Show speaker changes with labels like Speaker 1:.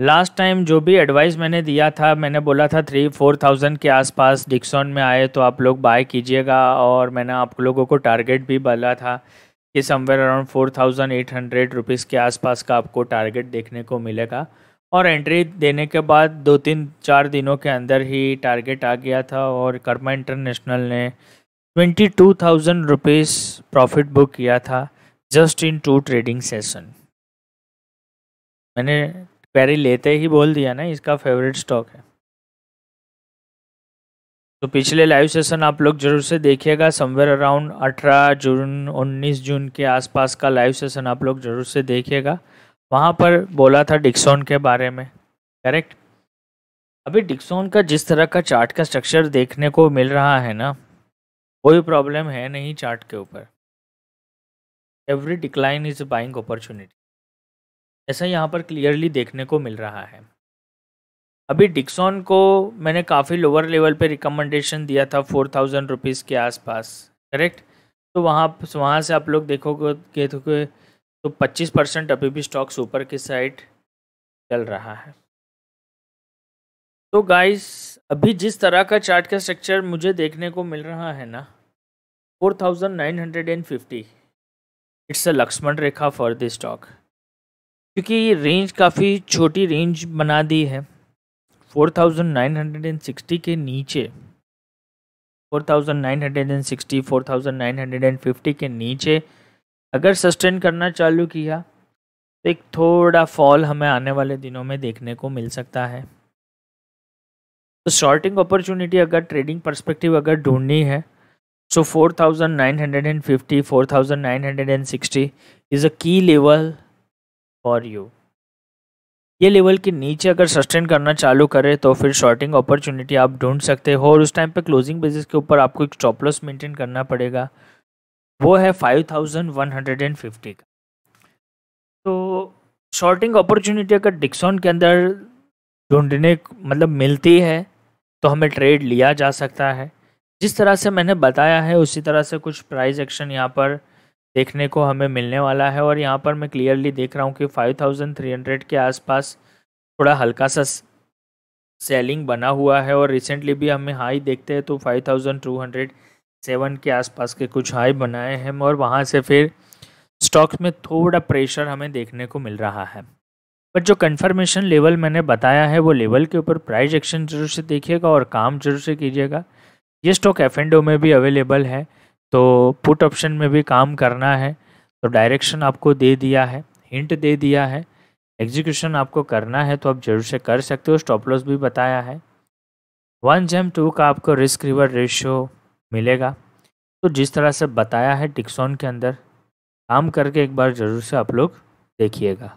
Speaker 1: last time जो भी advice मैंने दिया था मैंने बोला था थ्री फोर थाउजेंड के आसपास डिक्सॉन में आए तो आप लोग बाय कीजिएगा और मैंने आप लोगों को टारगेट भी बोला था कि somewhere around four thousand eight hundred rupees के आसपास का आपको टारगेट देखने को मिलेगा और एंट्री देने के बाद दो तीन चार दिनों के अंदर ही टारगेट आ गया था और कर्मा इंटरनेशनल ने twenty two thousand rupees profit book किया था just in two trading session मैंने पैरी लेते ही बोल दिया ना इसका फेवरेट स्टॉक है तो पिछले लाइव सेशन आप लोग जरूर से देखिएगा समवेयर अराउंड 18 जून 19 जून के आसपास का लाइव सेशन आप लोग जरूर से देखिएगा वहाँ पर बोला था डिक्सोन के बारे में करेक्ट अभी डिक्सोन का जिस तरह का चार्ट का स्ट्रक्चर देखने को मिल रहा है ना कोई प्रॉब्लम है नहीं चार्ट के ऊपर every decline is buying opportunity ऐसा यहाँ पर क्लियरली देखने को मिल रहा है अभी डिक्सॉन को मैंने काफ़ी लोअर लेवल पे रिकमेंडेशन दिया था फोर थाउजेंड रुपीज़ के आसपास करेक्ट तो वहाँ वहाँ से आप लोग देखोगे तो पच्चीस परसेंट अभी भी स्टॉक्स ऊपर की साइड चल रहा है तो गाइस अभी जिस तरह का चार्ट का स्ट्रक्चर मुझे देखने को मिल रहा है ना four thousand nine hundred and fifty it's a Lakshman rekha for this stock क्योंकि ये रेंज काफ़ी छोटी रेंज बना दी है 4960 के नीचे 4960 4950 के नीचे अगर सस्टेन करना चालू किया तो एक थोड़ा फॉल हमें आने वाले दिनों में देखने को मिल सकता है तो शॉर्टिंग अपॉर्चुनिटी अगर ट्रेडिंग पर्सपेक्टिव अगर ढूंढनी है so hundred 4950 4960 is a key level for you ये लेवल के नीचे अगर सस्टेन करना चालू करे तो फिर शॉर्टिंग अपॉर्चुनिटी आप ढूंढ सकते हो और उस टाइम पे क्लोजिंग बेसिस के ऊपर आपको एक स्टॉप लॉस मेंटेन करना पड़ेगा वो है five thousand one hundred and fifty का तो शॉर्टिंग अपॉर्चुनिटी अगर डिक्सॉन के अंदर ढूंढने मतलब मिलती है तो हमें ट्रेड लिया जा सकता है जिस तरह से मैंने बताया है उसी तरह से कुछ प्राइस एक्शन यहाँ पर देखने को हमें मिलने वाला है और यहाँ पर मैं क्लियरली देख रहा हूँ कि 5300 के आसपास थोड़ा हल्का सा सेलिंग बना हुआ है और रिसेंटली भी हमें हाई देखते हैं तो 5207 के आसपास के कुछ हाई बनाए हैं और वहाँ से फिर स्टॉक्स में थोड़ा प्रेशर हमें देखने को मिल रहा है बट जो कन्फर्मेशन लेवल मैंने बताया है वो लेवल के ऊपर प्राइस एक्शन जरूर से देखिएगा और काम जरूर से कीजिएगा ये स्टॉक एफ में भी अवेलेबल है तो पुट ऑप्शन में भी काम करना है तो डायरेक्शन आपको दे दिया है हिंट दे दिया है एग्जीक्यूशन आपको करना है तो आप जरूर से कर सकते हो स्टॉप लॉस भी बताया है वन जेम टू का आपको रिस्क रिवर रेशियो मिलेगा तो जिस तरह से बताया है टिक्सॉन के अंदर काम करके एक बार ज़रूर से आप लोग देखिएगा